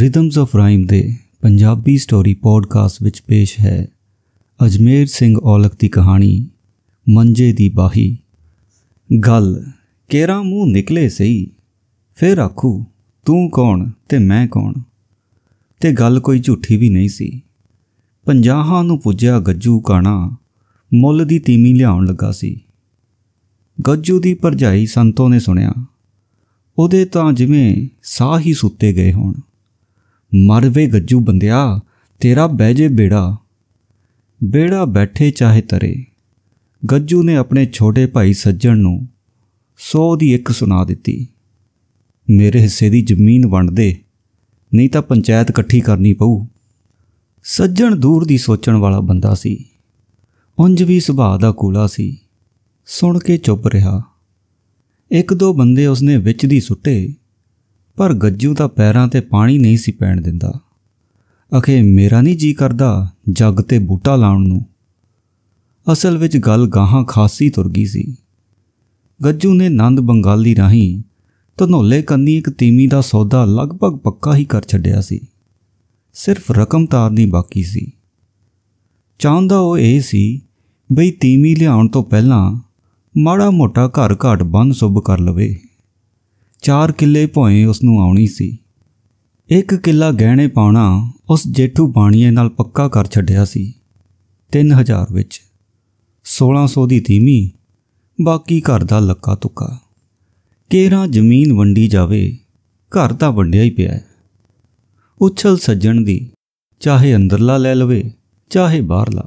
ਰਿਦਮਸ of ਰਾਈਮ ਦੇ Punjabi story podcast ਵਿੱਚ ਪੇਸ਼ ਹੈ ਅਜਮੇਰ ਸਿੰਘ ਔਲਖ ਦੀ ਕਹਾਣੀ ਮੰਜੇ ਦੀ ਬਾਹੀ ਗੱਲ ਕੇਰਾ ਮੂੰਹ ਨਿਕਲੇ ਸਹੀ ਫੇਰ ਆਖੂ ਤੂੰ ਕੌਣ ਤੇ ਮੈਂ ਕੌਣ ਤੇ ਗੱਲ ਕੋਈ ਝੂਠੀ ਵੀ ਨਹੀਂ ਸੀ ਪੰਜਾਹਾਂ ਨੂੰ ਪੁੱਜਿਆ ਗੱਜੂ ਕਾਣਾ ਮੁੱਲ ਦੀ ਤੀਮੀ ਲਿਆਉਣ ਲੱਗਾ ਸੀ ਗੱਜੂ ਦੀ ਪਰਜਾਈ ਸੰਤੋ ਨੇ ਸੁਣਿਆ ਉਹਦੇ ਤਾਂ ਜਿਵੇਂ ਸਾਹ ਹੀ ਸੁੱਤੇ ਗਏ ਹੋਣ ਮਰ ਵੇ ਗੱਜੂ ਬੰਦਿਆ ਤੇਰਾ ਬਹਿ ਜੇ ਬੇੜਾ ਬੇੜਾ ਬੈਠੇ ਚਾਹੇ ਤਰੇ ਗੱਜੂ ਨੇ ਆਪਣੇ ਛੋਟੇ ਭਾਈ ਸੱਜਣ ਨੂੰ ਸੋ ਦੀ ਇੱਕ ਸੁਣਾ ਦਿੱਤੀ ਮੇਰੇ ਹਿੱਸੇ ਦੀ ਜ਼ਮੀਨ ਵੰਡ ਦੇ ਨਹੀਂ ਤਾਂ ਪੰਚਾਇਤ ਇਕੱਠੀ ਕਰਨੀ ਪਊ ਸੱਜਣ ਦੂਰ ਦੀ ਸੋਚਣ ਵਾਲਾ ਬੰਦਾ ਸੀ ਉੰਜ ਵੀ ਸੁਭਾਅ ਦਾ ਕੂਲਾ ਸੀ ਸੁਣ ਕੇ ਚੁੱਪ ਰਿਹਾ ਇੱਕ ਦੋ ਬੰਦੇ ਉਸਨੇ ਵਿੱਚ ਦੀ ਸੁੱਟੇ ਪਰ ਗੱਜੂ ਤਾਂ ਪੈਰਾਂ ਤੇ ਪਾਣੀ ਨਹੀਂ ਸੀ ਪੈਣ ਦਿੰਦਾ ਅਖੇ ਮੇਰਾ ਨਹੀਂ ਜੀ ਕਰਦਾ ਜੱਗ ਤੇ ਬੂਟਾ ਲਾਉਣ ਨੂੰ ਅਸਲ ਵਿੱਚ ਗੱਲ ਗਾਹਾਂ ਖਾਸੀ ਤੁਰ ਗਈ ਸੀ ਗੱਜੂ ਨੇ ਨੰਦ ਬੰਗਾਲੀ ਰਾਹੀਂ ਧਨੋਲੇ ਕੰਨੀ ਇੱਕ ਤੀਮੀ ਦਾ ਸੌਦਾ ਲਗਭਗ ਪੱਕਾ ਹੀ ਕਰ ਛੱਡਿਆ ਸੀ ਸਿਰਫ ਰਕਮ ਤਾਰਨੀ ਬਾਕੀ ਸੀ ਚਾਹੁੰਦਾ ਉਹ ਇਹ ਸੀ ਬਈ ਤੀਮੀ ਲਿਆਉਣ ਤੋਂ ਪਹਿਲਾਂ ਮਾੜਾ ਮੋਟਾ ਘਰ ਘਾਟ ਬੰਨ ਸੁਭ ਕਰ ਲਵੇ ਚਾਰ ਕਿੱਲੇ ਭੋਏ ਉਸ ਨੂੰ ਆਉਣੀ ਸੀ ਇੱਕ ਕਿੱਲਾ ਗਹਿਣੇ ਪਾਉਣਾ ਉਸ ਜੇਠੂ ਬਾਣੀਏ ਨਾਲ ਪੱਕਾ ਕਰ ਛੱਡਿਆ ਸੀ 3000 ਵਿੱਚ 1600 ਦੀ ਧੀਮੀ ਬਾਕੀ ਘਰ ਦਾ ਲੱਕਾ ਤੁੱਕਾ ਕੇਰਾ ਜ਼ਮੀਨ ਵੰਡੀ ਜਾਵੇ ਘਰ ਤਾਂ ਵੰਡਿਆ ਹੀ ਪਿਆ ਹੈ ਉਛਲ ਸੱਜਣ ਦੀ ਚਾਹੇ ਅੰਦਰਲਾ ਲੈ ਲਵੇ ਚਾਹੇ ਬਾਹਰਲਾ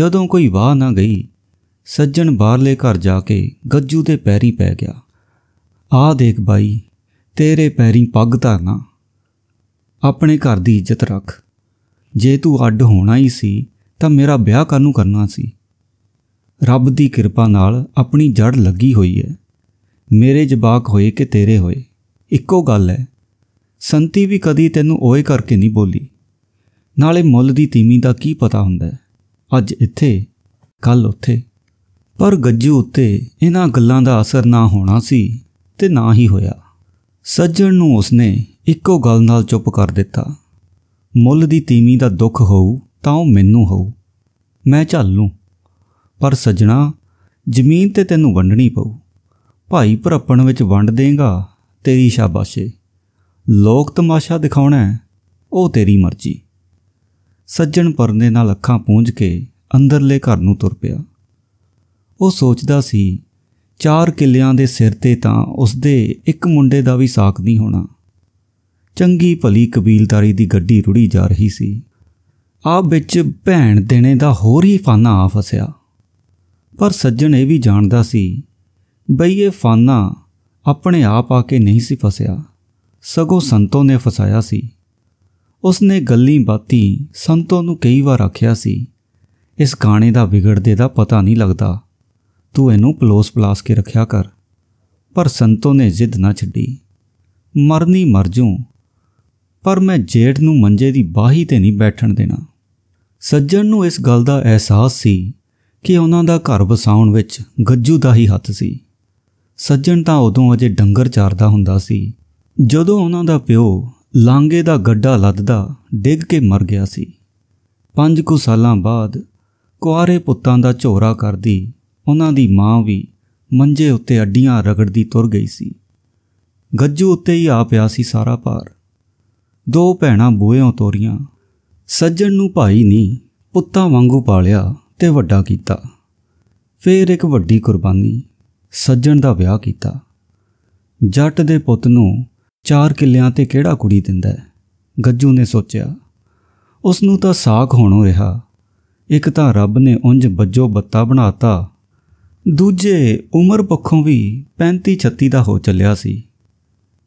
ਜਦੋਂ ਕੋਈ ਵਾਹ ਨਾ ਗਈ ਸੱਜਣ ਬਾਹਰਲੇ ਘਰ ਜਾ ਕੇ ਗੱਜੂ ਦੇ ਪੈਰੀ ਪੈ ਗਿਆ ਆ ਦੇਖ ਬਾਈ ਤੇਰੇ ਪੈਰੀਂ ਪੱਗ ਧਰਨਾ ਆਪਣੇ ਘਰ ਦੀ ਇੱਜ਼ਤ ਰੱਖ ਜੇ ਤੂੰ ਅੱਡ ਹੋਣਾ ਹੀ ਸੀ ਤਾਂ ਮੇਰਾ ਵਿਆਹ ਕਾਨੂੰ ਕਰਨਾ ਸੀ ਰੱਬ ਦੀ ਕਿਰਪਾ ਨਾਲ ਆਪਣੀ ਜੜ ਲੱਗੀ ਹੋਈ ਹੈ ਮੇਰੇ ਜਵਾਕ ਹੋਏ ਕਿ ਤੇਰੇ ਹੋਏ ਇੱਕੋ ਗੱਲ ਹੈ ਸੰਤੀ ਵੀ ਕਦੀ ਤੈਨੂੰ ਓਏ ਕਰਕੇ ਨਹੀਂ ਬੋਲੀ ਨਾਲੇ ਮੁੱਲ ਦੀ ਤੀਮੀ ਦਾ ਕੀ ਪਤਾ ਹੁੰਦਾ ਅੱਜ ਇੱਥੇ ਕੱਲ ਉੱਥੇ ਪਰ ਗੱਜੂ ਉੱਤੇ ਇਹਨਾਂ ਗੱਲਾਂ ਦਾ ਅਸਰ ਨਾ ਹੋਣਾ ਸੀ ਤੇ ਨਾ ਹੀ ਹੋਇਆ ਸੱਜਣ ਨੂੰ ਉਸਨੇ ਇੱਕੋ ਗੱਲ ਨਾਲ ਚੁੱਪ ਕਰ ਦਿੱਤਾ ਮੁੱਲ ਦੀ ਤੀਮੀ ਦਾ ਦੁੱਖ ਹੋਊ ਤਾਂ ਉਹ ਮੈਨੂੰ ਹੋਊ ਮੈਂ ਝੱਲ ਲੂੰ ਪਰ ਸੱਜਣਾ ਜ਼ਮੀਨ ਤੇ ਤੈਨੂੰ ਵੰਡਣੀ ਪਊ ਭਾਈ ਭਰਪਣ ਵਿੱਚ ਵੰਡ ਦੇਗਾ ਤੇਰੀ ਸ਼ਾਬਾਸ਼ੇ ਲੋਕ ਤਮਾਸ਼ਾ ਦਿਖਾਉਣਾ ਉਹ ਤੇਰੀ ਮਰਜ਼ੀ ਸੱਜਣ ਪਰਨੇ ਨਾਲ ਅੱਖਾਂ ਪੂੰਝ ਕੇ ਅੰਦਰਲੇ ਘਰ ਨੂੰ ਤੁਰ ਪਿਆ ਉਹ ਸੋਚਦਾ ਸੀ ਚਾਰ ਕਿੱਲਿਆਂ ਦੇ ਸਿਰ ਤੇ ਤਾਂ ਉਸਦੇ ਇੱਕ ਮੁੰਡੇ ਦਾ ਵੀ ਸਾਖ ਨਹੀਂ ਹੋਣਾ ਚੰਗੀ ਭਲੀ ਕਬੀਲਦਾਰੀ ਦੀ ਗੱਡੀ ਰੁੜੀ ਜਾ ਰਹੀ ਸੀ ਆਪ ਵਿੱਚ ਭੈਣ ਦੇਣੇ ਦਾ ਹੋਰ ਹੀ ਫਾਨਾ ਆ ਫਸਿਆ ਪਰ ਸੱਜਣ ਇਹ ਵੀ ਜਾਣਦਾ ਸੀ ਬਈ ਇਹ ਫਾਨਾ ਆਪਣੇ ਆਪ ਆ ਕੇ ਨਹੀਂ ਸੀ ਫਸਿਆ ਸਗੋਂ ਸੰਤੋਂ ਨੇ ਫਸਾਇਆ ਸੀ ਉਸਨੇ ਗੱਲੀ ਬਾਤੀ ਸੰਤੋਂ ਨੂੰ ਕਈ ਵਾਰ ਆਖਿਆ ਸੀ ਇਸ ਗਾਣੇ ਦਾ ਵਿਗੜਦੇ ਦਾ ਪਤਾ ਨਹੀਂ ਲੱਗਦਾ ਤੂੰ ਇਹਨੂੰ ਪਲੋਸ ਪਲਾਸ ਕੇ ਰੱਖਿਆ ਕਰ ਪਰ ਸੰਤੋ ਨੇ ਜ਼ਿੱਦ ਨਾ ਛੱਡੀ ਮਰਨੀ ਮਰ ਜੂ ਪਰ ਮੈਂ ਜੇਠ ਨੂੰ ਮੰਜੇ ਦੀ ਬਾਹੀ ਤੇ ਨਹੀਂ ਬੈਠਣ ਦੇਣਾ ਸੱਜਣ ਨੂੰ ਇਸ ਗੱਲ ਦਾ ਅਹਿਸਾਸ ਸੀ ਕਿ ਉਹਨਾਂ ਦਾ ਘਰ ਵਸਾਉਣ ਵਿੱਚ ਗੱਜੂ ਦਾ ਹੀ ਹੱਥ ਸੀ ਸੱਜਣ ਤਾਂ ਉਦੋਂ ਅਜੇ ਡੰਗਰ ਚਾਰਦਾ ਹੁੰਦਾ ਸੀ ਜਦੋਂ ਉਹਨਾਂ ਦਾ ਪਿਓ ਲਾਂਗੇ ਦਾ ਗੱਡਾ ਲੱਦਦਾ ਡਿੱਗ ਕੇ ਮਰ ਗਿਆ ਸੀ ਪੰਜ ਕੁ ਸਾਲਾਂ ਬਾਅਦ ਕੁਆਰੇ ਪੁੱਤਾਂ ਦਾ ਝੋਰਾ ਕਰਦੀ ਉਹਨਾਂ ਦੀ ਮਾਂ ਵੀ ਮੰਜੇ ਉੱਤੇ ਅੱਡੀਆਂ ਰਗੜਦੀ ਤੁਰ ਗਈ ਸੀ ਗੱਜੂ ਉੱਤੇ ਹੀ ਆ ਪਿਆ ਸੀ ਸਾਰਾ ਭਾਰ ਦੋ ਭੈਣਾਂ ਬੂਹਿਆਂ ਤੋਰੀਆਂ ਸੱਜਣ ਨੂੰ ਭਾਈ ਨਹੀਂ ਪੁੱਤਾਂ ਵਾਂਗੂ ਪਾਲਿਆ ਤੇ ਵੱਡਾ ਕੀਤਾ ਫੇਰ ਇੱਕ ਵੱਡੀ ਕੁਰਬਾਨੀ ਸੱਜਣ ਦਾ ਵਿਆਹ ਕੀਤਾ ਜੱਟ ਦੇ ਪੁੱਤ ਨੂੰ ਚਾਰ ਕਿੱਲਿਆਂ ਤੇ ਕਿਹੜਾ ਕੁੜੀ ਦਿੰਦਾ ਹੈ ਗੱਜੂ ਨੇ ਸੋਚਿਆ ਉਸ ਨੂੰ ਤਾਂ ਸਾਖ ਹੋਣੋਂ ਰਿਹਾ ਇੱਕ ਤਾਂ ਰੱਬ ਨੇ ਉੰਜ ਬੱਜੋ ਬੱਤਾ ਬਣਾਤਾ ਦੂਜੇ ਉਮਰ ਪੱਖੋਂ ਵੀ 35 36 ਦਾ ਹੋ ਚੱਲਿਆ ਸੀ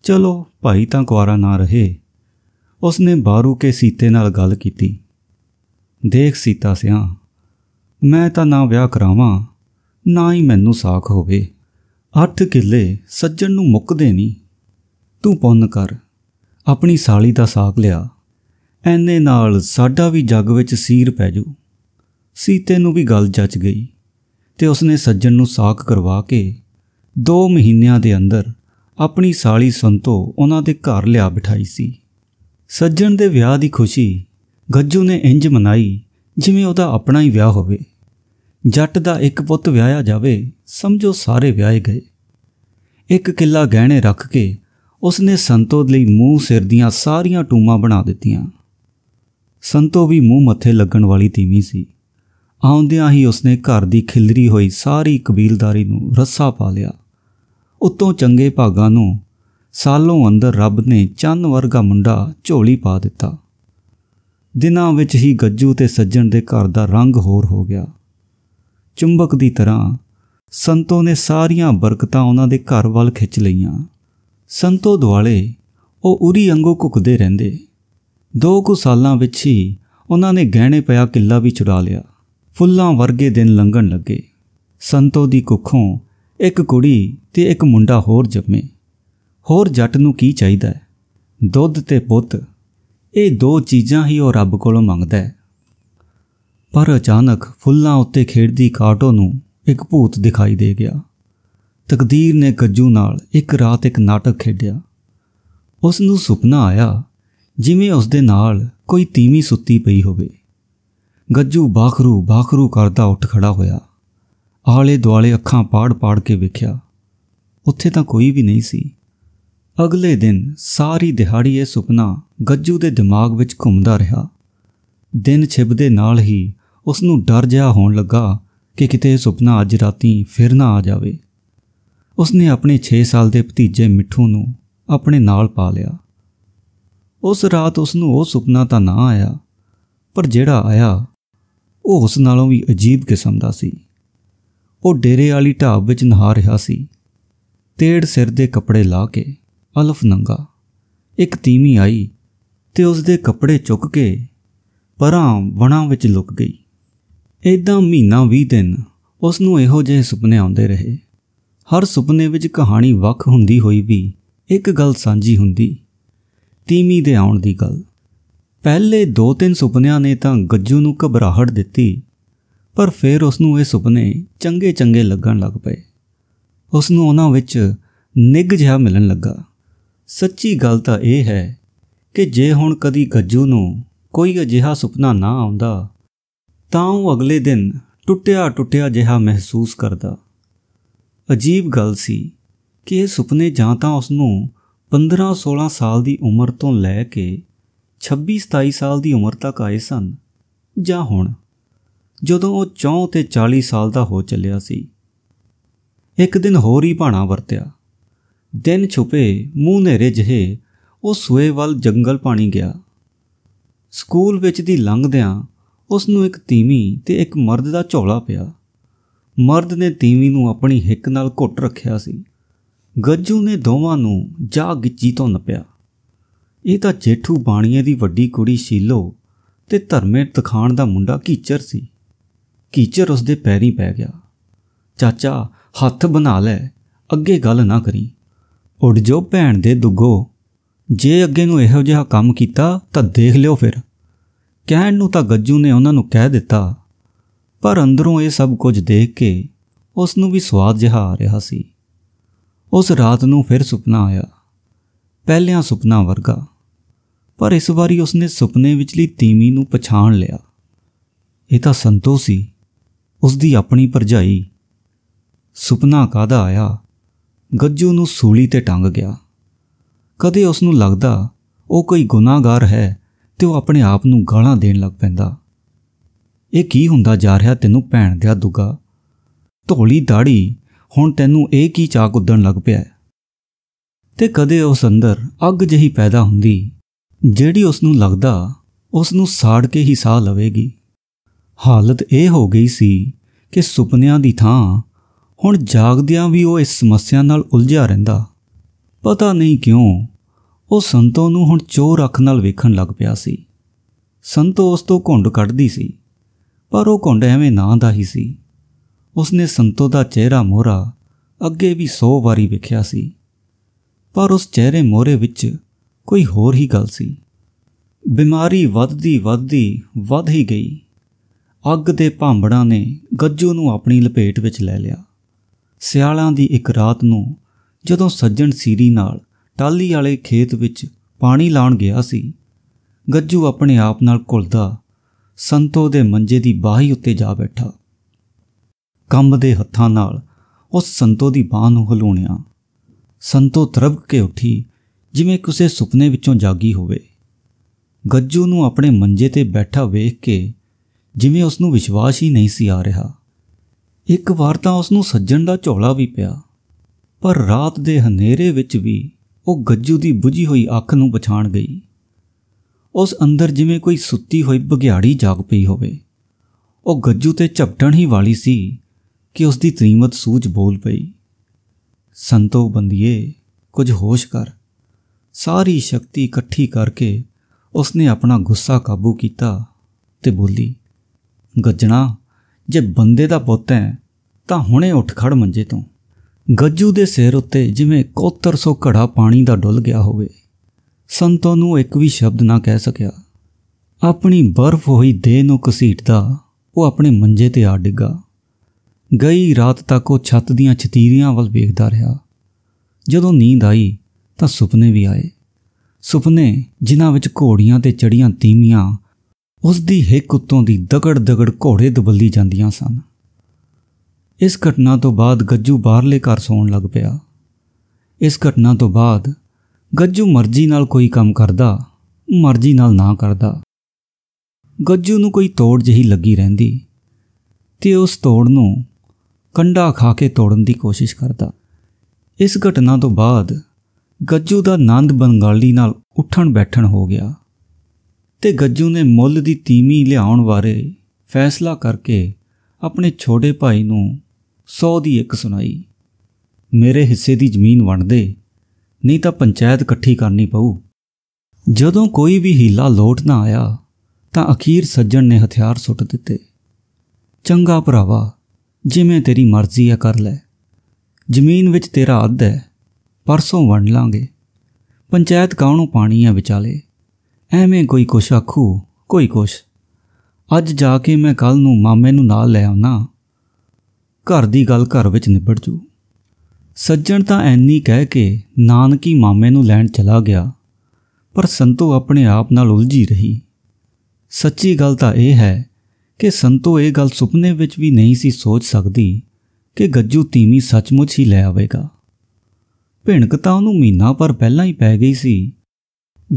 ਚਲੋ ਭਾਈ ਤਾਂ ਕੁਆਰਾ ਨਾ ਰਹੇ ਉਸਨੇ ਬਾਰੂ ਕੇ ਸੀਤੇ ਨਾਲ ਗੱਲ ਕੀਤੀ ਦੇਖ ਸੀਤਾ ਸਿਆ ਮੈਂ ਤਾਂ ਨਾ ਵਿਆਹ ਕਰਾਵਾਂ ਨਾ ਹੀ ਮੈਨੂੰ ਸਾਖ ਹੋਵੇ ਅੱਠ ਕਿੱਲੇ ਸੱਜਣ ਨੂੰ ਮੁੱਕਦੇ ਨਹੀਂ ਤੂੰ ਪੁੰਨ ਕਰ ਆਪਣੀ ਸਾਲੀ ਦਾ ਸਾਖ ਲਿਆ ਐਨੇ ਨਾਲ ਸਾਡਾ ਵੀ ਜੱਗ ਵਿੱਚ ਸੀਰ ਪੈ ਜੂ ਸੀਤੇ ਨੂੰ ਵੀ ਗੱਲ ਜੱਚ ਗਈ ਤੇ ਉਸਨੇ ਸੱਜਣ ਨੂੰ ਸਾਕ ਕਰਵਾ ਕੇ 2 ਮਹੀਨਿਆਂ ਦੇ ਅੰਦਰ ਆਪਣੀ ਸਾਲੀ ਸੰਤੋ ਉਹਨਾਂ ਦੇ ਘਰ ਲਿਆ ਬਿਠਾਈ ਸੀ ਸੱਜਣ ਦੇ ਵਿਆਹ ਦੀ ਖੁਸ਼ੀ ਗੱਜੂ ਨੇ ਇੰਜ ਮਨਾਈ ਜਿਵੇਂ ਉਹਦਾ ਆਪਣਾ ਹੀ ਵਿਆਹ ਹੋਵੇ ਜੱਟ ਦਾ ਇੱਕ ਪੁੱਤ ਵਿਆਹਿਆ ਜਾਵੇ ਸਮਝੋ ਸਾਰੇ ਵਿਆਹੇ ਗਏ ਇੱਕ ਕਿੱਲਾ ਗਹਿਣੇ ਰੱਖ ਕੇ ਉਸਨੇ ਸੰਤੋ ਲਈ ਮੂੰਹ ਸਿਰ ਦੀਆਂ ਸਾਰੀਆਂ ਟੂਮਾਂ ਬਣਾ ਦਿੱਤੀਆਂ ਸੰਤੋ ਵੀ ਮੂੰਹ ਮੱਥੇ ਲੱਗਣ ਵਾਲੀ ਧੀਮੀ ਸੀ ਆਉਂਦਿਆਂ ਹੀ ਉਸਨੇ ਘਰ ਦੀ ਖਿਲਰੀ ਹੋਈ ਸਾਰੀ ਕਬੀਲਦਾਰੀ ਨੂੰ ਰੱਸਾ ਪਾ ਲਿਆ ਉਤੋਂ ਚੰਗੇ ਭਾਗਾਂ ਨੂੰ ਸਾਲੋਂ ਅੰਦਰ ਰੱਬ ਨੇ ਚੰਨ ਵਰਗਾ ਮੁੰਡਾ ਝੋਲੀ ਪਾ ਦਿੱਤਾ ਦਿਨਾਂ ਵਿੱਚ ਹੀ ਗੱਜੂ ਤੇ ਸੱਜਣ ਦੇ ਘਰ ਦਾ ਰੰਗ ਹੋਰ ਹੋ ਗਿਆ ਚੁੰਬਕ ਦੀ ਤਰ੍ਹਾਂ ਸੰਤੋ ਨੇ ਸਾਰੀਆਂ ਬਰਕਤਾਂ ਉਹਨਾਂ ਦੇ ਘਰ ਵੱਲ ਖਿੱਚ ਲਈਆਂ ਸੰਤੋ ਦੁਆਲੇ ਉਹ ਉਰੀ ਅੰਗੋ ਘੁਕਦੇ ਰਹਿੰਦੇ ਦੋ ਕੁ ਸਾਲਾਂ ਵਿੱਚ ਹੀ ਉਹਨਾਂ ਨੇ ਗਹਿਣੇ ਪਿਆ ਕਿੱਲਾ ਵੀ ਚੁਰਾ ਲਿਆ ਫੁੱਲਾਂ ਵਰਗੇ ਦਿਨ ਲੰਘਣ ਲੱਗੇ ਸੰਤੋ ਦੀ ਕੁੱਖੋਂ ਇੱਕ ਕੁੜੀ ਤੇ ਇੱਕ ਮੁੰਡਾ ਹੋਰ ਜੰਮੇ ਹੋਰ ਜੱਟ ਨੂੰ ਕੀ ਚਾਹੀਦਾ ਹੈ ਦੁੱਧ ਤੇ ਪੁੱਤ ਇਹ ਦੋ ਚੀਜ਼ਾਂ ਹੀ ਉਹ ਰੱਬ ਕੋਲੋਂ ਮੰਗਦਾ ਪਰ ਅਚਾਨਕ ਫੁੱਲਾਂ ਉੱਤੇ ਖੇਡਦੀ ਕਾਟੋ ਨੂੰ ਇੱਕ ਭੂਤ ਦਿਖਾਈ ਦੇ ਗਿਆ ਤਕਦੀਰ ਨੇ ਗੱਜੂ ਨਾਲ ਇੱਕ ਰਾਤ ਇੱਕ ਨਾਟਕ ਖੇਡਿਆ ਉਸ ਨੂੰ ਸੁਪਨਾ ਆਇਆ ਜਿਵੇਂ ਉਸ ਦੇ ਨਾਲ ਕੋਈ ਤੀਵੀਂ ਸੁੱਤੀ ਪਈ ਹੋਵੇ ਗੱਜੂ ਬਾਖਰੂ ਬਾਖਰੂ ਕਰਦਾ ਉੱਠ ਖੜਾ ਹੋਇਆ ਆਲੇ ਦੁਆਲੇ ਅੱਖਾਂ ਪਾੜ-ਪਾੜ ਕੇ ਵੇਖਿਆ ਉੱਥੇ ਤਾਂ ਕੋਈ ਵੀ ਨਹੀਂ ਸੀ ਅਗਲੇ ਦਿਨ ਸਾਰੀ ਦਿਹਾੜੀ ਇਹ ਸੁਪਨਾ ਗੱਜੂ ਦੇ ਦਿਮਾਗ ਵਿੱਚ ਘੁੰਮਦਾ ਰਿਹਾ ਦਿਨ ਛਿਪਦੇ ਨਾਲ ਹੀ ਉਸ ਨੂੰ ਡਰ ਜਿਹਾ ਹੋਣ ਲੱਗਾ ਕਿ ਕਿਤੇ ਇਹ ਸੁਪਨਾ ਅੱਜ ਰਾਤੀ ਫਿਰ ਨਾ ਆ ਜਾਵੇ ਉਸ ਨੇ ਆਪਣੇ 6 ਸਾਲ ਦੇ ਭਤੀਜੇ ਮਿੱਠੂ ਨੂੰ ਆਪਣੇ ਨਾਲ ਪਾ ਲਿਆ ਉਸ ਰਾਤ ਉਸ ਨੂੰ ਉਹ ਸੁਪਨਾ ਤਾਂ ਨਾ ਆਇਆ ਪਰ ਜਿਹੜਾ ਆਇਆ ਉਹ ਉਸ ਨਾਲੋਂ ਵੀ ਅਜੀਬ ਕਿਸਮ ਦਾ ਸੀ ਉਹ ਡੇਰੇ ਵਾਲੀ ਢਾਬ ਵਿੱਚ ਨਹਾ ਰਿਹਾ ਸੀ ਤੇੜ ਸਿਰ ਦੇ ਕੱਪੜੇ ਲਾ ਕੇ ਅਲਫ ਨੰਗਾ ਇੱਕ ਤੀਵੀਂ ਆਈ ਤੇ ਉਸ ਦੇ ਕੱਪੜੇ ਚੁੱਕ ਕੇ ਪਰਾਂ ਵਣਾ ਵਿੱਚ ਲੁਕ ਗਈ ਇਦਾਂ ਮਹੀਨਾ 20 ਦਿਨ ਉਸ ਨੂੰ ਇਹੋ ਜਿਹੇ ਸੁਪਨੇ ਆਉਂਦੇ ਰਹੇ ਹਰ ਸੁਪਨੇ ਵਿੱਚ ਕਹਾਣੀ ਵੱਖ ਹੁੰਦੀ ਹੋਈ ਵੀ ਇੱਕ ਗੱਲ ਸਾਂਝੀ ਹੁੰਦੀ ਤੀਮੀ ਦੇ ਆਉਣ ਦੀ ਗੱਲ ਪਹਿਲੇ 2-3 ਸੁਪਨਿਆਂ ਨੇ ਤਾਂ ਗੱਜੂ ਨੂੰ ਘਬਰਾਹਟ ਦਿੱਤੀ ਪਰ ਫਿਰ ਉਸ ਨੂੰ ਇਹ ਸੁਪਨੇ ਚੰਗੇ-ਚੰਗੇ ਲੱਗਣ ਲੱਗ ਪਏ ਉਸ ਨੂੰ ਉਹਨਾਂ ਵਿੱਚ ਨਿੱਗ ਜਿਹਾ ਮਿਲਣ ਲੱਗਾ ਸੱਚੀ ਗੱਲ ਤਾਂ ਇਹ ਹੈ ਕਿ ਜੇ ਹੁਣ ਕਦੀ ਗੱਜੂ ਨੂੰ ਕੋਈ ਅਜਿਹਾ ਸੁਪਨਾ ਨਾ ਆਉਂਦਾ ਤਾਂ ਉਹ ਅਗਲੇ ਦਿਨ ਟੁੱਟਿਆ-ਟੁੱਟਿਆ ਜਿਹਾ ਮਹਿਸੂਸ ਕਰਦਾ ਅਜੀਬ ਗੱਲ ਸੀ ਕਿ ਇਹ ਸੁਪਨੇ ਜਾਂ ਤਾਂ ਉਸ ਨੂੰ 15-16 ਸਾਲ ਦੀ ਉਮਰ ਤੋਂ ਲੈ ਕੇ 26-27 ਸਾਲ ਦੀ ਉਮਰ ਤੱਕ ਆਏ ਸਨ ਜਾਂ ਹੁਣ ਜਦੋਂ ਉਹ 34 ਤੇ 40 ਸਾਲ ਦਾ ਹੋ ਚੱਲਿਆ ਸੀ ਇੱਕ ਦਿਨ ਹੋਰ ਹੀ ਭਾਣਾ ਵਰਤਿਆ ਦਿਨ ਛੁਪੇ ਮੂੰਹ ਨੇਰੇ ਜਿਹੇ ਉਹ ਸੂਏ ਵੱਲ ਜੰਗਲ ਪਾਣੀ ਗਿਆ ਸਕੂਲ ਵਿੱਚ ਦੀ ਲੰਘਦਿਆਂ ਉਸ ਨੂੰ ਇੱਕ ਤੀਵੀਂ ਤੇ ਇੱਕ ਮਰਦ ਦਾ ਝੋਲਾ ਪਿਆ ਮਰਦ ਨੇ ਤੀਵੀਂ ਨੂੰ ਆਪਣੀ ਹਿੱਕ ਨਾਲ ਘੁੱਟ ਰੱਖਿਆ ਸੀ ਗੱਜੂ ਨੇ ਦੋਵਾਂ ਨੂੰ ਜਾ ਗਿੱਚੀ ਤੋਂ ਨਪਿਆ ਇਹ ਤਾਂ ਜੇਠੂ ਬਾਣੀਏ ਦੀ ਵੱਡੀ ਕੁੜੀ ਸ਼ੀਲੋ ਤੇ ਧਰਮੇ ਤਖਾਨ ਦਾ ਮੁੰਡਾ ਕੀਚਰ ਸੀ ਕੀਚਰ ਉਸਦੇ ਪੈਰੀਂ ਪੈ ਗਿਆ ਚਾਚਾ ਹੱਥ ਬਣਾ ਲੈ ਅੱਗੇ ਗੱਲ ਨਾ ਕਰੀ ਉੱਡ ਜੋ ਭੈਣ ਦੇ ਦੁੱਗੋ ਜੇ ਅੱਗੇ ਨੂੰ ਇਹੋ ਜਿਹਾ ਕੰਮ ਕੀਤਾ ਤਾਂ ਦੇਖ ਲਿਓ ਫਿਰ ਕਹਿਣ ਨੂੰ ਤਾਂ ਗੱਜੂ ਨੇ ਉਹਨਾਂ ਨੂੰ ਕਹਿ ਦਿੱਤਾ ਪਰ ਅੰਦਰੋਂ ਇਹ ਸਭ ਕੁਝ ਦੇਖ ਕੇ ਉਸ ਨੂੰ ਵੀ ਸਵਾਦ ਜਿਹਾ ਆ ਰਿਹਾ ਸੀ ਉਸ ਰਾਤ ਨੂੰ ਫਿਰ ਸੁਪਨਾ ਆਇਆ ਪਹਿਲਿਆਂ ਸੁਪਨਾ ਵਰਗਾ ਪਰ ਇਸ ਵਾਰੀ ਉਸਨੇ ਸੁਪਨੇ ਵਿੱਚਲੀ ਤੀਮੀ ਨੂੰ ਪਛਾਣ ਲਿਆ ਇਹ ਤਾਂ ਸੰਤੋ ਸੀ ਉਸ ਦੀ ਆਪਣੀ ਪਰਜਾਈ ਸੁਪਨਾ ਕਾਦਾ ਆਇਆ ਗੱਜੂ ਨੂੰ ਸੂਲੀ ਤੇ ਟੰਗ ਗਿਆ ਕਦੇ ਉਸ ਨੂੰ ਲੱਗਦਾ ਉਹ ਕੋਈ ਗੁਨਾਹਗਾਰ ਹੈ ਤੇ ਉਹ ਆਪਣੇ ਆਪ ਨੂੰ ਗਾਲਾਂ ਦੇਣ ਲੱਗ ਪੈਂਦਾ ਇਹ ਕੀ ਹੁੰਦਾ ਜਾ ਰਿਹਾ ਤੈਨੂੰ ਭੈਣ ਦਿਆ ਦੁਗਾ ਢੋਲੀ ਦਾੜੀ ਹੁਣ ਤੈਨੂੰ ਇਹ ਕੀ ਚਾਕ ਉੱਦਣ ਲੱਗ ਪਿਆ ਤੇ ਕਦੇ ਉਸ ਅੰਦਰ ਅੱਗ ਜਹੀ ਪੈਦਾ ਹੁੰਦੀ ਜਿਹੜੀ ਉਸ ਨੂੰ ਲੱਗਦਾ ਉਸ ਨੂੰ ਸਾੜ ਕੇ ਹੀ ਸਾਹ ਲਵੇਗੀ ਹਾਲਤ ਇਹ ਹੋ ਗਈ ਸੀ ਕਿ ਸੁਪਨਿਆਂ ਦੀ ਥਾਂ ਹੁਣ ਜਾਗਦਿਆਂ ਵੀ ਉਹ ਇਸ ਸਮੱਸਿਆ ਨਾਲ ਉਲਝਿਆ ਰਹਿੰਦਾ ਪਤਾ ਨਹੀਂ ਕਿਉਂ ਉਹ ਸੰਤੋ ਨੂੰ ਹੁਣ ਚੋਰ ਅੱਖ ਨਾਲ ਵੇਖਣ ਲੱਗ ਪਿਆ ਸੀ ਸੰਤੋ ਉਸ ਤੋਂ ਘੁੰਡ ਕੱਢਦੀ ਸੀ ਪਰ ਉਹ ਘੁੰਡ ਐਵੇਂ ਨਾ ਦਾ ਹੀ ਸੀ ਉਸਨੇ ਸੰਤੋ ਦਾ ਚਿਹਰਾ ਮੋਹਰਾ ਅੱਗੇ ਵੀ 100 ਵਾਰੀ ਵੇਖਿਆ ਸੀ ਪਰ ਉਸ ਚਿਹਰੇ ਮੋਹਰੇ ਵਿੱਚ ਕੋਈ ਹੋਰ ਹੀ ਗੱਲ ਸੀ ਬਿਮਾਰੀ ਵੱਧਦੀ ਵੱਧਦੀ ਵੱਧ ਹੀ ਗਈ ਅੱਗ ਦੇ ਭਾਂਬੜਾਂ ਨੇ ਗੱਜੂ ਨੂੰ ਆਪਣੀ ਲਪੇਟ ਵਿੱਚ ਲੈ ਲਿਆ ਸਿਆਲਾਂ ਦੀ ਇੱਕ ਰਾਤ ਨੂੰ ਜਦੋਂ ਸੱਜਣ ਸੀਰੀ ਨਾਲ ਟਾਲੀ ਵਾਲੇ ਖੇਤ ਵਿੱਚ ਪਾਣੀ ਲਾਉਣ ਗਿਆ ਸੀ ਗੱਜੂ ਆਪਣੇ ਆਪ ਨਾਲ ਘੁਲਦਾ ਸੰਤੋ ਦੇ ਮੰਜੇ ਦੀ ਬਾਹੀ ਉੱਤੇ ਜਾ ਬੈਠਾ ਕੰਬਦੇ ਹੱਥਾਂ ਨਾਲ ਉਸ ਸੰਤੋ ਦੀ ਬਾਹ ਨੂੰ ਹਲੂਣਿਆ ਸੰਤੋ ਤਰਬ ਕੇ ਉੱਠੀ ਜਿਵੇਂ ਕਿਸੇ ਸੁਪਨੇ ਵਿੱਚੋਂ ਜਾਗੀ ਹੋਵੇ ਗੱਜੂ ਨੂੰ ਆਪਣੇ ਮੰਜੇ ਤੇ ਬੈਠਾ ਵੇਖ ਕੇ ਜਿਵੇਂ ਉਸ ਨੂੰ ਵਿਸ਼ਵਾਸ ਹੀ ਨਹੀਂ ਸੀ ਆ ਰਿਹਾ ਇੱਕ ਵਾਰ ਤਾਂ ਉਸ ਨੂੰ ਸੱਜਣ ਦਾ ਝੋਲਾ ਵੀ ਪਿਆ ਪਰ ਰਾਤ ਦੇ ਹਨੇਰੇ ਵਿੱਚ ਵੀ ਉਹ ਗੱਜੂ ਦੀ ਬੁਝੀ ਹੋਈ ਅੱਖ ਨੂੰ ਪਛਾਣ ਗਈ ਉਸ ਅੰਦਰ ਜਿਵੇਂ ਕੋਈ ਸੁੱਤੀ ਹੋਈ ਬਗਿਆੜੀ ਜਾਗ ਪਈ ਹੋਵੇ ਉਹ ਗੱਜੂ ਤੇ ਝਪਟਣ ਹੀ ਵਾਲੀ ਸੀ ਕਿ ਉਸ ਦੀ ਤਰੀਮਤ ਸੂਝ ਬੋਲ ਪਈ ਸੰਤੋ ਬੰਦੀਏ ਕੁਝ ਹੋਸ਼ ਕਰ ਸਾਰੀ ਸ਼ਕਤੀ ਇਕੱਠੀ ਕਰਕੇ ਉਸਨੇ ਆਪਣਾ ਗੁੱਸਾ ਕਾਬੂ ਕੀਤਾ ਤੇ ਬੋਲੀ ਗੱਜਣਾ ਜੇ ਬੰਦੇ ਦਾ ਪੁੱਤ ਹੈ ਤਾਂ ਹੁਣੇ ਉੱਠ ਖੜ ਮੰਜੇ ਤੋਂ ਗੱਜੂ ਦੇ ਸਿਰ ਉੱਤੇ ਜਿਵੇਂ ਕੋਤਰ ਸੋ ਘੜਾ ਪਾਣੀ ਦਾ ਡੁੱਲ ਗਿਆ ਹੋਵੇ ਸੰਤੋ ਨੂੰ ਇੱਕ ਵੀ ਸ਼ਬਦ ਨਾ ਕਹਿ ਸਕਿਆ ਆਪਣੀ ਬਰਫ਼ ਹੋਈ ਦੇਹ ਨੂੰ ਘਸੀਟਦਾ ਉਹ ਆਪਣੇ ਮੰਜੇ ਤੇ ਆ ਡਿੱਗਾ ਗਈ ਰਾਤ ਤੱਕ ਉਹ ਛੱਤ ਦੀਆਂ ਛਤੀਰੀਆਂ ਵੱਲ ਵੇਖਦਾ ਰਿਹਾ ਜਦੋਂ ਨੀਂਦ ਆਈ ਤਾਂ ਸੁਪਨੇ ਵੀ ਆਏ ਸੁਪਨੇ ਜਿਨ੍ਹਾਂ ਵਿੱਚ ਘੋੜੀਆਂ ਤੇ ਚੜੀਆਂ ਤੀਮੀਆਂ ਉਸ ਦੀ ਹਿੱਕ ਉਤੋਂ ਦੀ ਦਗੜ ਦਗੜ ਘੋੜੇ ਦਬਲਦੀ ਜਾਂਦੀਆਂ ਸਨ ਇਸ ਘਟਨਾ ਤੋਂ ਬਾਅਦ ਗੱਜੂ ਬਾਹਰਲੇ ਘਰ ਸੌਣ ਲੱਗ ਪਿਆ ਇਸ ਘਟਨਾ ਤੋਂ ਬਾਅਦ ਗੱਜੂ ਮਰਜ਼ੀ ਨਾਲ ਕੋਈ ਕੰਮ ਕਰਦਾ ਮਰਜ਼ੀ ਨਾਲ ਨਾ ਕਰਦਾ ਗੱਜੂ ਨੂੰ ਕੋਈ ਤੋੜ ਜਹੀ ਲੱਗੀ ਰਹਿੰਦੀ ਤੇ ਉਸ ਤੋੜ ਨੂੰ ਕੰਡਾ ਖਾ ਕੇ ਤੋੜਨ ਦੀ ਕੋਸ਼ਿਸ਼ ਕਰਦਾ ਇਸ ਘਟਨਾ ਤੋਂ ਬਾਅਦ ਗੱਜੂ ਦਾ ਆਨੰਦ ਬੰਗਾਲੀ ਨਾਲ ਉੱਠਣ ਬੈਠਣ ਹੋ ਗਿਆ ਤੇ ਗੱਜੂ ਨੇ ਮੁੱਲ ਦੀ ਤੀਮੀ ਲਿਆਉਣ ਬਾਰੇ ਫੈਸਲਾ ਕਰਕੇ ਆਪਣੇ ਛੋਟੇ ਭਾਈ ਨੂੰ ਸੌ ਦੀ ਇੱਕ ਸੁਣਾਈ ਮੇਰੇ ਹਿੱਸੇ ਦੀ ਜ਼ਮੀਨ ਵੰਡ ਦੇ ਨਹੀਂ ਤਾਂ ਪੰਚਾਇਤ ਇਕੱਠੀ ਕਰਨੀ ਪਊ ਜਦੋਂ ਕੋਈ ਵੀ ਹੀਲਾ ਲੋਟ ਨਾ ਆਇਆ ਤਾਂ ਅਖੀਰ ਸੱਜਣ ਨੇ ਹਥਿਆਰ ਸੁੱਟ ਦਿੱਤੇ ਚੰਗਾ ਭਰਾਵਾ ਜਿਵੇਂ ਤੇਰੀ ਮਰਜ਼ੀ ਆ ਕਰ ਲੈ ਜ਼ਮੀਨ ਵਿੱਚ ਤੇਰਾ ਅੱਧ ਹੈ ਪਰਸੋਂ ਵੰਡ ਲਾਂਗੇ ਪੰਚਾਇਤ ਕਾਹਨੂੰ ਪਾਣੀ ਆ ਵਿਚਾਲੇ ਐਵੇਂ ਕੋਈ ਕੁਛ ਆਖੂ ਕੋਈ ਕੁਛ ਅੱਜ ਜਾ ਕੇ ਮੈਂ ਕੱਲ ਨੂੰ ਮਾਮੇ ਨੂੰ ਨਾਲ ਲੈ ਆਉਣਾ ਘਰ ਦੀ ਗੱਲ ਘਰ ਵਿੱਚ ਨਿਬੜ ਜੂ ਸੱਜਣ ਤਾਂ ਐਨੀ ਕਹਿ ਕੇ ਨਾਨਕੀ ਮਾਮੇ ਨੂੰ ਲੈਣ ਚਲਾ ਗਿਆ ਪਰ ਸੰਤੋ ਆਪਣੇ ਆਪ ਨਾਲ ਉਲਝੀ ਰਹੀ ਸੱਚੀ ਗੱਲ ਤਾਂ ਇਹ ਹੈ ਕਿ ਸੰਤੋ ਇਹ ਗੱਲ ਸੁਪਨੇ ਵਿੱਚ ਵੀ ਨਹੀਂ ਸੀ ਸੋਚ ਸਕਦੀ ਕਿ ਗੱਜੂ ਤੀਮੀ ਸੱਚਮੁੱਚ ਹੀ ਲੈ ਆਵੇਗਾ ਭਿਣਕ ਤਾਂ ਉਹਨੂੰ ਮਹੀਨਾ ਪਰ ਪਹਿਲਾਂ ਹੀ ਪੈ ਗਈ ਸੀ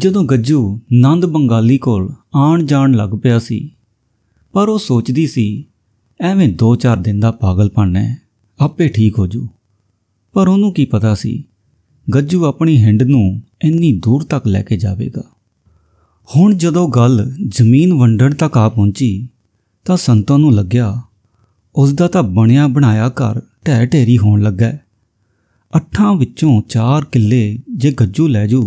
ਜਦੋਂ ਗੱਜੂ ਨੰਦ ਬੰਗਾਲੀ ਕੋਲ ਆਣ ਜਾਣ ਲੱਗ ਪਿਆ ਸੀ ਪਰ ਉਹ ਸੋਚਦੀ ਸੀ ਐਵੇਂ 2-4 ਦਿਨ ਦਾ ਪਾਗਲਪਨ ਹੈ ਆਪੇ ਠੀਕ ਹੋ ਜੂ ਪਰ ਉਹਨੂੰ ਕੀ ਪਤਾ ਸੀ ਗੱਜੂ ਆਪਣੀ ਹਿੰਡ ਨੂੰ ਇੰਨੀ ਦੂਰ ਤੱਕ ਲੈ ਕੇ ਜਾਵੇਗਾ ਹੁਣ ਜਦੋਂ ਗੱਲ ਜ਼ਮੀਨ ਵੰਡਣ ਤੱਕ ਆ ਪਹੁੰਚੀ ਤਾਂ ਸੰਤਾਂ ਨੂੰ ਲੱਗਿਆ ਉਸ ਦਾ ਤਾਂ ਬਣਿਆ ਬਣਾਇਆ ਘਰ ਢਹਿ ਢੇਰੀ ਹੋਣ ਲੱਗਾ ਅੱਠਾਂ ਵਿੱਚੋਂ ਚਾਰ ਕਿੱਲੇ ਜੇ ਗੱਜੂ ਲੈ ਜੂ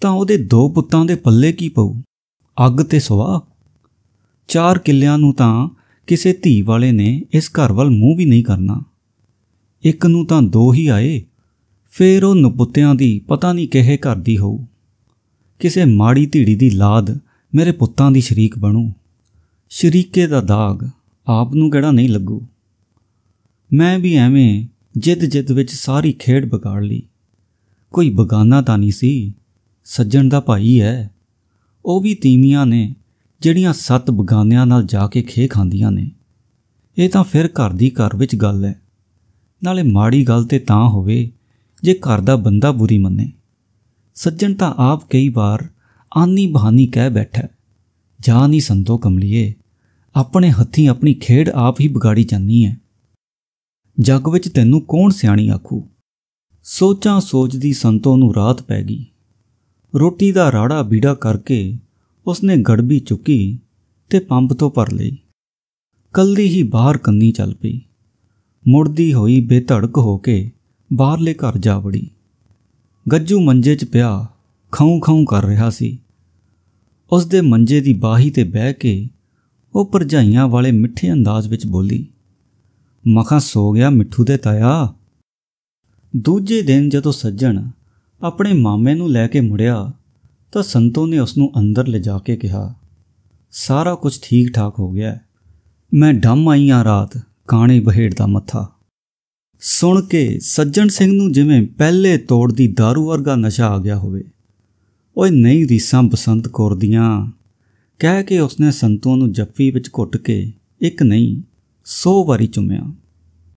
ਤਾਂ ਉਹਦੇ ਦੋ ਪੁੱਤਾਂ ਦੇ ਪੱਲੇ ਕੀ ਪਊ ਅੱਗ ਤੇ ਸਵਾ ਚਾਰ ਕਿੱਲਿਆਂ ਨੂੰ ਤਾਂ ਕਿਸੇ ਧੀ ਵਾਲੇ ਨੇ ਇਸ ਘਰ ਵੱਲ ਮੂੰਹ ਵੀ ਨਹੀਂ ਕਰਨਾ ਇੱਕ ਨੂੰ ਤਾਂ ਦੋ ਹੀ ਆਏ ਫੇਰ ਉਹ ਨਪੁੱਤਿਆਂ ਦੀ ਪਤਾ ਨਹੀਂ ਕਿਹੇ ਘਰ ਦੀ ਹੋਊ ਕਿਸੇ ਮਾੜੀ ਧੀੜੀ ਦੀ ਲਾਦ ਮੇਰੇ ਪੁੱਤਾਂ ਦੀ ਸ਼ਰੀਕ ਬਣੂ ਸ਼ਰੀਕੇ ਦਾ ਦਾਗ ਆਪ ਨੂੰ ਕਿਹੜਾ ਨਹੀਂ ਲੱਗੂ ਮੈਂ ਵੀ ਐਵੇਂ ਜਿੱਦ ਜਿੱਦ ਵਿੱਚ ਸਾਰੀ ਖੇਡ ਵਿਗਾੜ ਲਈ ਕੋਈ ਬਗਾਨਾ ਤਾਂ ਨਹੀਂ ਸੀ ਸੱਜਣ ਦਾ ਭਾਈ ਹੈ ਉਹ ਵੀ ਤੀਵੀਆਂ ਨੇ ਜਿਹੜੀਆਂ ਸੱਤ ਬਗਾਨਿਆਂ ਨਾਲ ਜਾ ਕੇ ਖੇ ਖਾਂਦੀਆਂ ਨੇ ਇਹ ਤਾਂ ਫਿਰ ਘਰ ਦੀ ਘਰ ਵਿੱਚ ਗੱਲ ਹੈ ਨਾਲੇ ਮਾੜੀ ਗੱਲ ਤੇ ਤਾਂ ਹੋਵੇ ਜੇ ਘਰ ਦਾ ਬੰਦਾ ਬੁਰੀ ਮੰਨੇ ਸੱਜਣ ਤਾਂ ਆਪ ਕਈ ਵਾਰ ਆਨੀ ਬਹਾਨੀ ਕਹਿ ਬੈਠਾ ਜਾ ਨਹੀਂ ਸੰਤੋ ਕਮਲੀਏ ਆਪਣੇ ਹੱਥੀਂ ਆਪਣੀ ਖੇਡ ਆਪ ਹੀ ਵਿਗਾੜੀ ਜਾਂਦੀ ਹੈ ਜੱਗ ਵਿੱਚ ਤੈਨੂੰ ਕੌਣ ਸਿਆਣੀ ਆਖੂ ਸੋਚਾਂ ਸੋਚਦੀ ਸੰਤੋ ਨੂੰ ਰਾਤ ਪੈ ਗਈ ਰੋਟੀ ਦਾ ਰਾੜਾ ਬੀੜਾ ਕਰਕੇ ਉਸਨੇ ਗੜਬੀ ਚੁੱਕੀ ਤੇ ਪੰਪ ਤੋਂ ਭਰ ਲਈ ਕੱਲੀ ਹੀ ਬਾਹਰ ਕੰਨੀ ਚੱਲ ਪਈ ਮੁਰਦੀ ਹੋਈ ਬੇਧੜਕ ਹੋ ਕੇ ਬਾਹਰਲੇ ਘਰ ਜਾ ਵੜੀ ਗੱਜੂ ਮੰਜੇ 'ਚ ਪਿਆ ਖਾਉ ਖਾਉ ਕਰ ਰਿਹਾ ਸੀ ਉਸਦੇ ਮੰਜੇ ਦੀ ਬਾਹੀ ਤੇ ਬਹਿ ਕੇ ਉਹ ਪਰਝਾਈਆਂ ਵਾਲੇ ਮਿੱਠੇ ਅੰਦਾਜ਼ ਵਿੱਚ ਬੋਲੀ ਮਖਾਂ ਸੋ ਗਿਆ ਮਿੱਠੂ ਦੇ ਤਾਇਆ ਦੂਜੇ ਦਿਨ ਜਦੋਂ ਸੱਜਣ ਆਪਣੇ ਮਾਮੇ ਨੂੰ ਲੈ ਕੇ ਮੁੜਿਆ ਤਾਂ ਸੰਤੋ ਨੇ ਉਸ ਨੂੰ ਅੰਦਰ ਲਿਜਾ ਕੇ ਕਿਹਾ ਸਾਰਾ ਕੁਝ ਠੀਕ ਠਾਕ ਹੋ ਗਿਆ ਮੈਂ ਡੰਮ ਆਈਆਂ ਰਾਤ ਕਾਣੇ ਬਹਿੜ ਦਾ ਮੱਥਾ ਸੁਣ ਕੇ ਸੱਜਣ ਸਿੰਘ ਨੂੰ ਜਿਵੇਂ ਪਹਿਲੇ ਤੋੜ ਦੀ दारू ਵਰਗਾ ਨਸ਼ਾ ਆ ਗਿਆ ਹੋਵੇ ਓਏ ਨਹੀਂ ਰੀਸਾਂ ਬਸੰਤ ਕੌਰ ਦੀਆਂ ਕਹਿ ਕੇ ਉਸਨੇ ਸੰਤੋ ਨੂੰ ਜੱਫੀ ਵਿੱਚ ਘੁੱਟ ਕੇ ਇੱਕ ਨਹੀਂ 100 ਵਾਰੀ ਚੁੰਮਿਆ